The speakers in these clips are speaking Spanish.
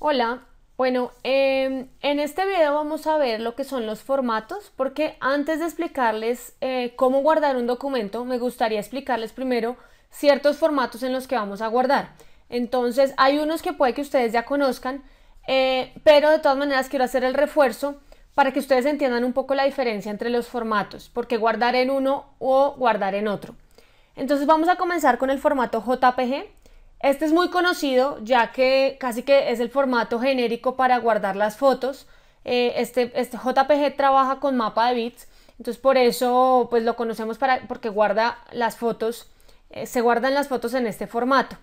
Hola, bueno, em, en este video vamos a ver lo que son los formatos, porque antes de explicarles eh, cómo guardar un documento, me gustaría explicarles primero ciertos formatos en los que vamos a guardar. Entonces, hay unos que puede que ustedes ya conozcan, eh, pero de todas maneras quiero hacer el refuerzo para que ustedes entiendan un poco la diferencia entre los formatos, porque guardar en uno o guardar en otro. Entonces vamos a comenzar con el formato JPG, este es muy conocido ya que casi que es el formato genérico para guardar las fotos. Eh, este, este JPG trabaja con mapa de bits, entonces por eso pues lo conocemos para, porque guarda las fotos, eh, se guardan las fotos en este formato.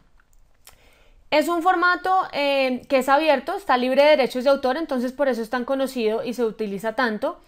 Es un formato eh, que es abierto, está libre de derechos de autor, entonces por eso es tan conocido y se utiliza tanto.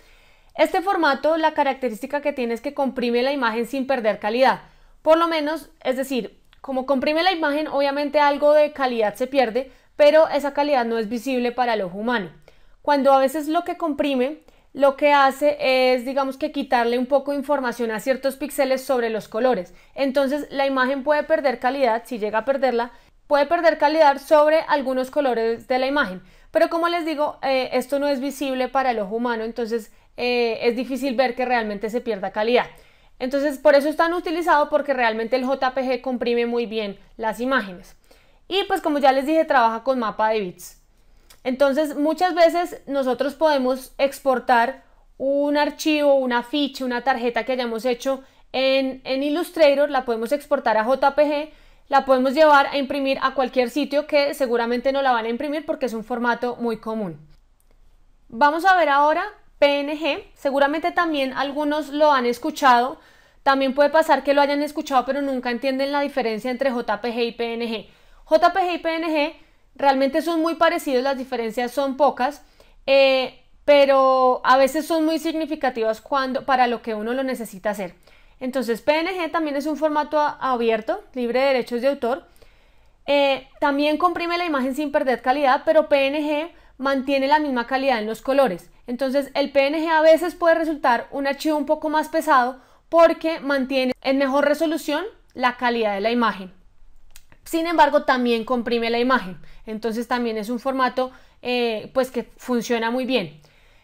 Este formato, la característica que tiene es que comprime la imagen sin perder calidad. Por lo menos, es decir, como comprime la imagen, obviamente algo de calidad se pierde, pero esa calidad no es visible para el ojo humano. Cuando a veces lo que comprime lo que hace es, digamos que quitarle un poco de información a ciertos píxeles sobre los colores. Entonces la imagen puede perder calidad, si llega a perderla, puede perder calidad sobre algunos colores de la imagen. Pero como les digo, eh, esto no es visible para el ojo humano, entonces eh, es difícil ver que realmente se pierda calidad. Entonces, por eso es tan utilizado porque realmente el JPG comprime muy bien las imágenes. Y pues como ya les dije, trabaja con mapa de bits. Entonces, muchas veces nosotros podemos exportar un archivo, una ficha, una tarjeta que hayamos hecho en, en Illustrator, la podemos exportar a JPG, la podemos llevar a imprimir a cualquier sitio que seguramente no la van a imprimir porque es un formato muy común. Vamos a ver ahora PNG. Seguramente también algunos lo han escuchado. También puede pasar que lo hayan escuchado pero nunca entienden la diferencia entre JPG y PNG. JPG y PNG realmente son muy parecidos, las diferencias son pocas, eh, pero a veces son muy significativas cuando, para lo que uno lo necesita hacer. Entonces PNG también es un formato abierto, libre de derechos de autor. Eh, también comprime la imagen sin perder calidad, pero PNG mantiene la misma calidad en los colores. Entonces el PNG a veces puede resultar un archivo un poco más pesado porque mantiene en mejor resolución la calidad de la imagen. Sin embargo, también comprime la imagen. Entonces también es un formato eh, pues que funciona muy bien.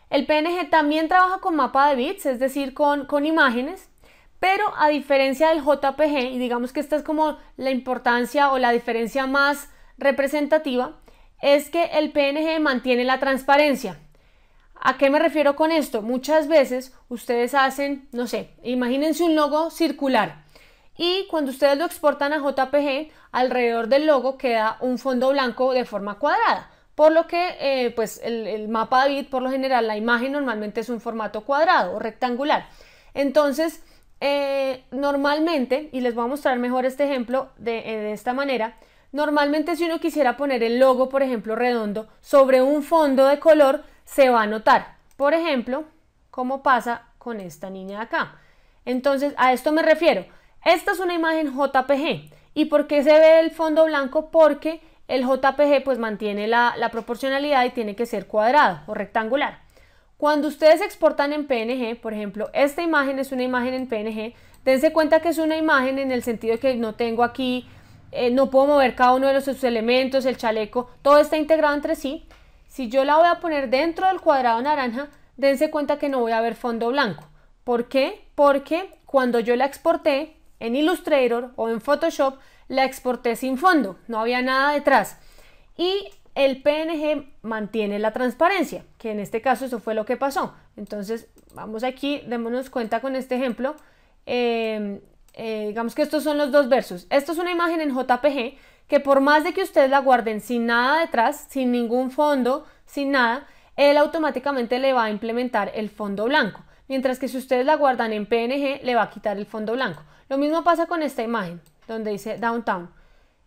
El PNG también trabaja con mapa de bits, es decir, con, con imágenes, pero a diferencia del JPG, y digamos que esta es como la importancia o la diferencia más representativa, es que el PNG mantiene la transparencia. ¿A qué me refiero con esto? Muchas veces ustedes hacen, no sé, imagínense un logo circular y cuando ustedes lo exportan a JPG, alrededor del logo queda un fondo blanco de forma cuadrada, por lo que eh, pues el, mapa mapa bit por lo general, la imagen normalmente es un formato cuadrado o rectangular. Entonces, eh, normalmente, y les voy a mostrar mejor este ejemplo de eh, esta manera, Normalmente si uno quisiera poner el logo, por ejemplo, redondo, sobre un fondo de color, se va a notar. Por ejemplo, como pasa con esta niña de acá. Entonces, a esto me refiero. Esta es una imagen JPG. ¿Y por qué se ve el fondo blanco? Porque el JPG pues mantiene la, la proporcionalidad y tiene que ser cuadrado o rectangular. Cuando ustedes exportan en PNG, por ejemplo, esta imagen es una imagen en PNG, dense cuenta que es una imagen en el sentido de que no tengo aquí eh, no puedo mover cada uno de los, sus elementos, el chaleco, todo está integrado entre sí. Si yo la voy a poner dentro del cuadrado naranja, dense cuenta que no voy a ver fondo blanco. ¿Por qué? Porque cuando yo la exporté en Illustrator o en Photoshop, la exporté sin fondo, no había nada detrás. Y el PNG mantiene la transparencia, que en este caso eso fue lo que pasó. Entonces, vamos aquí, démonos cuenta con este ejemplo. Eh, eh, digamos que estos son los dos versos. Esto es una imagen en JPG que por más de que ustedes la guarden sin nada detrás, sin ningún fondo, sin nada, él automáticamente le va a implementar el fondo blanco. Mientras que si ustedes la guardan en PNG, le va a quitar el fondo blanco. Lo mismo pasa con esta imagen, donde dice Downtown.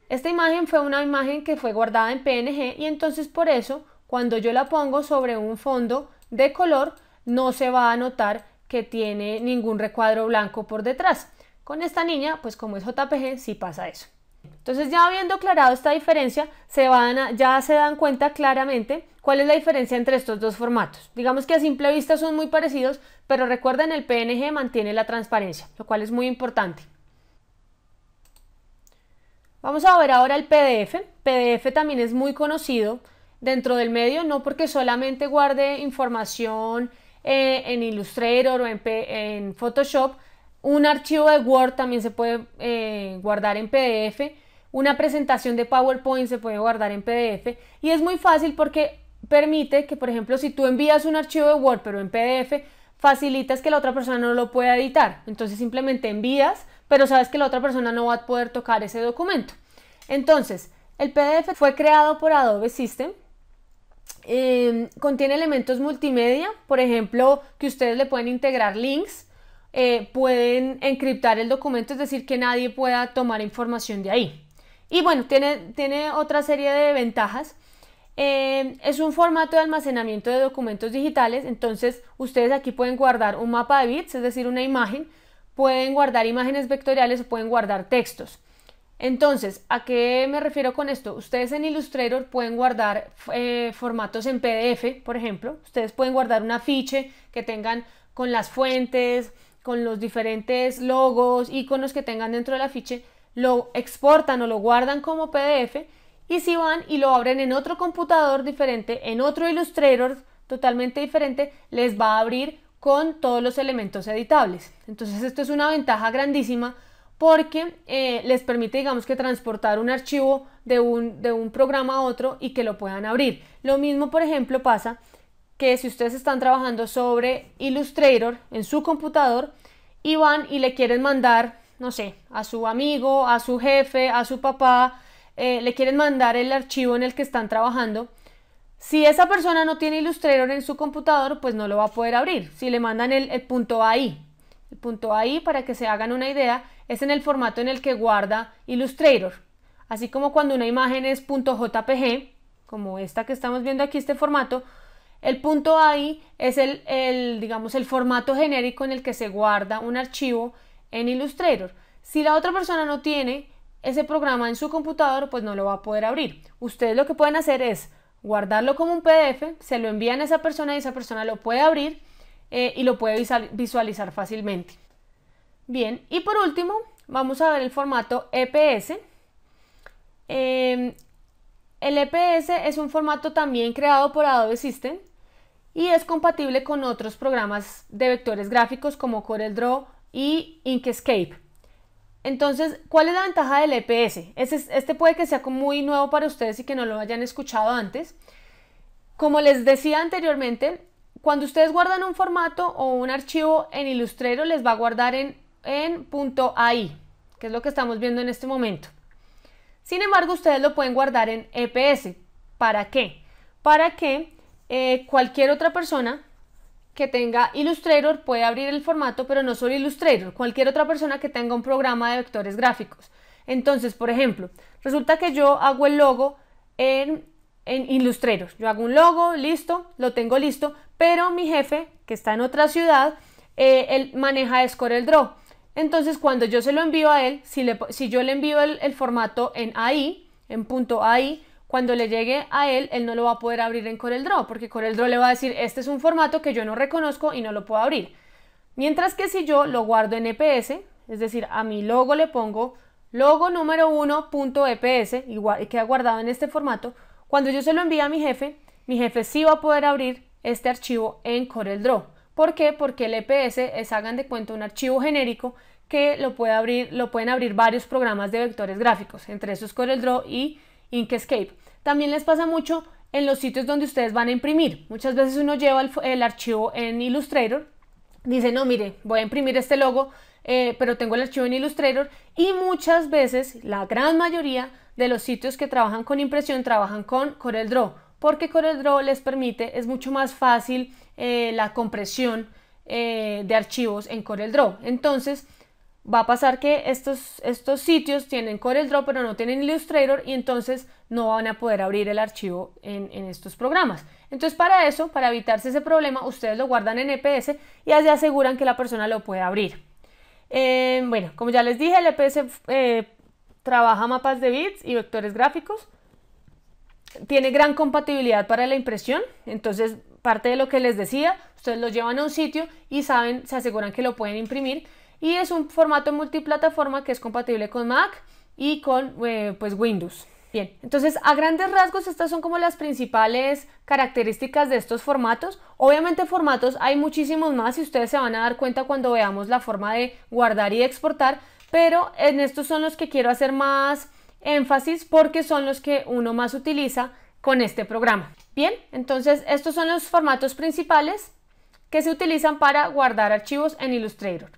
Esta imagen fue una imagen que fue guardada en PNG y entonces por eso, cuando yo la pongo sobre un fondo de color, no se va a notar que tiene ningún recuadro blanco por detrás. Con esta niña, pues como es JPG, sí pasa eso. Entonces ya habiendo aclarado esta diferencia, se van ya se dan cuenta claramente cuál es la diferencia entre estos dos formatos. Digamos que a simple vista son muy parecidos, pero recuerden el PNG mantiene la transparencia, lo cual es muy importante. Vamos a ver ahora el PDF. PDF también es muy conocido dentro del medio, no porque solamente guarde información eh, en Illustrator o en Photoshop, un archivo de Word también se puede eh, guardar en PDF. Una presentación de PowerPoint se puede guardar en PDF. Y es muy fácil porque permite que, por ejemplo, si tú envías un archivo de Word pero en PDF, facilitas que la otra persona no lo pueda editar. Entonces simplemente envías, pero sabes que la otra persona no va a poder tocar ese documento. Entonces, el PDF fue creado por Adobe System. Em, contiene elementos multimedia, por ejemplo, que ustedes le pueden integrar links, eh, pueden encriptar el documento, es decir, que nadie pueda tomar información de ahí. Y bueno, tiene, tiene otra serie de ventajas. Eh, es un formato de almacenamiento de documentos digitales, entonces ustedes aquí pueden guardar un mapa de bits, es decir, una imagen, pueden guardar imágenes vectoriales o pueden guardar textos. Entonces, ¿a qué me refiero con esto? Ustedes en Illustrator pueden guardar eh, formatos en PDF, por ejemplo. Ustedes pueden guardar un afiche que tengan con las fuentes, con los diferentes logos, iconos que tengan dentro del afiche, lo exportan o lo guardan como PDF y si van y lo abren en otro computador diferente, en otro Illustrator totalmente diferente, les va a abrir con todos los elementos editables. Entonces esto es una ventaja grandísima porque eh, les permite, digamos que, transportar un archivo de un, de un programa a otro y que lo puedan abrir. Lo mismo, por ejemplo, pasa que si ustedes están trabajando sobre Illustrator en su computador y van y le quieren mandar, no sé, a su amigo, a su jefe, a su papá, eh, le quieren mandar el archivo en el que están trabajando, si esa persona no tiene Illustrator en su computador, pues no lo va a poder abrir. Si le mandan el, punto .ai, el punto .ai, para que se hagan una idea, es en el formato en el que guarda Illustrator. Así como cuando una imagen es .jpg, como esta que estamos viendo aquí, este formato, el punto ahí es el, digamos, el formato genérico en el que se guarda un archivo en Illustrator. Si la otra persona no tiene ese programa en su computador, pues no lo va a poder abrir. Ustedes lo que pueden hacer es guardarlo como un PDF, se lo envían a esa persona y esa persona lo puede abrir eh, y lo puede visualizar fácilmente. Bien, y por último, vamos a ver el formato EPS. Em, el EPS es un formato también creado por Adobe System y es compatible con otros programas de vectores gráficos como CorelDRAW y Inkscape. Entonces, ¿cuál es la ventaja del EPS? Este, puede que sea muy nuevo para ustedes y que no lo hayan escuchado antes. Como les decía anteriormente, cuando ustedes guardan un formato o un archivo en Illustrator, les va a guardar en, en .ai, que es lo que estamos viendo en este momento. Sin embargo, ustedes lo pueden guardar en EPS. ¿Para qué? Para que eh, cualquier otra persona que tenga Illustrator puede abrir el formato, pero no solo Illustrator, cualquier otra persona que tenga un programa de vectores gráficos. Entonces, por ejemplo, resulta que yo hago el logo en, en Illustrator. Yo hago un logo, listo, lo tengo listo, pero mi jefe, que está en otra ciudad, eh, él maneja Scorel Draw. Entonces, cuando yo se lo envío a él, si, yo le envío el, formato en AI, en punto .ai, cuando le llegue a él, él no lo va a poder abrir en CorelDRAW, porque CorelDRAW le va a decir, este es un formato que yo no reconozco y no lo puedo abrir. Mientras que si yo lo guardo en EPS, es decir, a mi logo le pongo logo número 1.eps y queda guardado en este formato, cuando yo se lo envío a mi jefe, mi jefe sí va a poder abrir este archivo en CorelDRAW. ¿Por qué? Porque el EPS es, hagan de cuenta, un archivo genérico que lo, puede abrir, lo pueden abrir varios programas de vectores gráficos, entre esos CorelDRAW y Inkscape. También les pasa mucho en los sitios donde ustedes van a imprimir. Muchas veces uno lleva el, archivo en Illustrator, dice, no, mire, voy a imprimir este logo, eh, pero tengo el archivo en Illustrator y muchas veces, la gran mayoría de los sitios que trabajan con impresión trabajan con CorelDRAW, porque CorelDRAW les permite, es mucho más fácil eh, la compresión eh, de archivos en CorelDRAW. Entonces, va a pasar que estos, estos sitios tienen CorelDRAW pero no tienen Illustrator y entonces no van a poder abrir el archivo en, estos programas. Entonces para eso, para evitarse ese problema, ustedes lo guardan en EPS y así aseguran que la persona lo pueda abrir. Eh, bueno, como ya les dije, el EPS trabaja mapas de bits y vectores gráficos. Tiene gran compatibilidad para la impresión, entonces parte de lo que les decía, ustedes lo llevan a un sitio y saben, se aseguran que lo pueden imprimir. Y es un formato multiplataforma que es compatible con Mac y con eh, pues Windows. Bien, entonces a grandes rasgos estas son como las principales características de estos formatos. Obviamente formatos hay muchísimos más y ustedes se van a dar cuenta cuando veamos la forma de guardar y exportar, pero en estos son los que quiero hacer más énfasis porque son los que uno más utiliza con este programa. Bien, entonces estos son los formatos principales que se utilizan para guardar archivos en Illustrator.